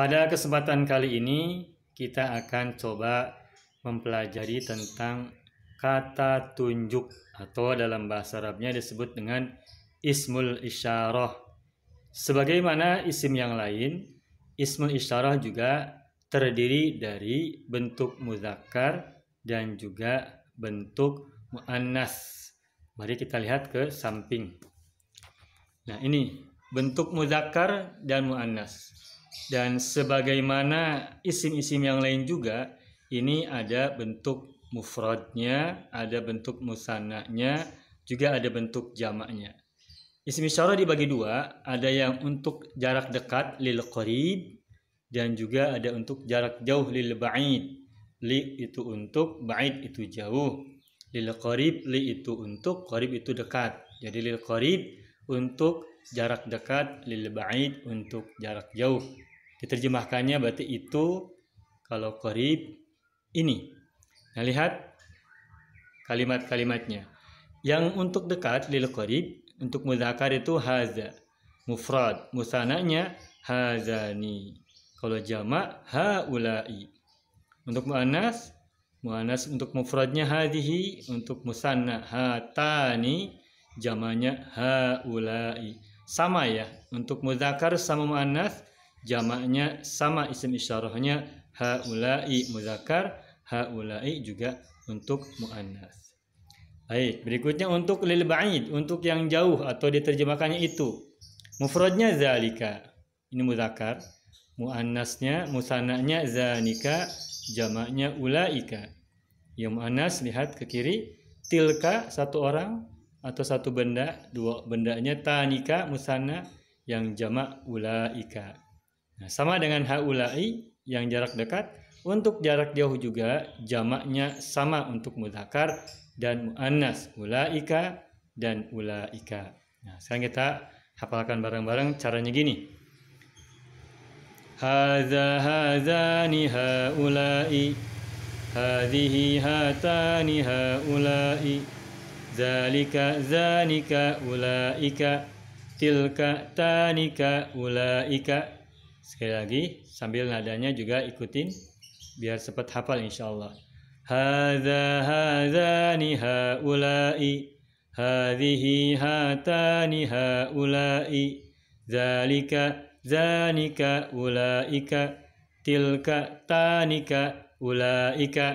Pada kesempatan kali ini kita akan coba mempelajari tentang kata tunjuk atau dalam bahasa Arabnya disebut dengan ismul isyarah. Sebagaimana isim yang lain, ismul isyarah juga terdiri dari bentuk muzakkar dan juga bentuk muannas. Mari kita lihat ke samping. Nah, ini bentuk muzakkar dan muannas. Dan sebagaimana isim-isim yang lain juga, ini ada bentuk mufradnya, ada bentuk musananya, juga ada bentuk jamaknya. Isim isyarat dibagi dua, ada yang untuk jarak dekat lil qarib dan juga ada untuk jarak jauh lil ba'id. Li itu untuk, ba'id itu jauh. Lil qarib, li itu untuk, qarib itu dekat. Jadi lil qarib untuk jarak dekat, lil ba'id untuk jarak jauh. Diterjemahkannya berarti itu kalau qarib ini. Nah, lihat kalimat-kalimatnya. Yang untuk dekat lil qarib, untuk muzakar itu haza. Mufrad, musananya hazani. Kalau jama haulai. Untuk muanas, muanas untuk mufradnya hadhihi, untuk musanna hatani, jamanya haulai. Sama ya, untuk muzakar sama muannas jamaknya sama isim isyarahnya haulai muzakar haulai juga untuk muannas. Baik, berikutnya untuk lil ba'id, untuk yang jauh atau diterjemahkannya itu. Mufradnya zalika. Ini muzakar Muannasnya, musananya zanika, jamaknya ulaika. Ya muannas lihat ke kiri, tilka satu orang, atau satu benda dua bendanya tanika musanna yang jamak ulaika nah, sama dengan haulai yang jarak dekat untuk jarak jauh juga jamaknya sama untuk mudhakar dan muannas ulaika dan ulaika nah sekarang kita hafalkan bareng-bareng caranya gini Haza hadzani haulai hadhihi hatani haulai zalika zanika ulaika tilka tanika ulaika sekali lagi sambil nadanya juga ikutin biar cepat hafal insyaallah hadza hadzani haulai hadhihi hatani haulai zalika zanika ulaika tilka tanika ulaika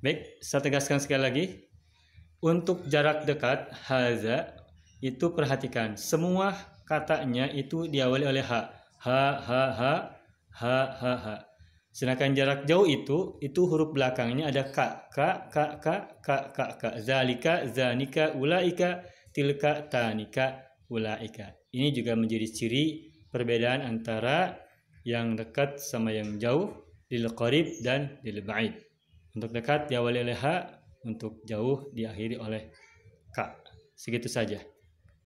baik saya tegaskan sekali lagi untuk jarak dekat haza itu perhatikan semua katanya itu diawali oleh ha ha ha ha ha ha ha. Sedangkan jarak jauh itu itu huruf belakangnya ada ka ka ka ka ka ka ka zalika zanika ulaika tilka tanika ulaika. Ini juga menjadi ciri perbedaan antara yang dekat sama yang jauh lil qarib dan lil ba'id. Untuk dekat diawali oleh ha, untuk jauh diakhiri oleh K. Segitu saja.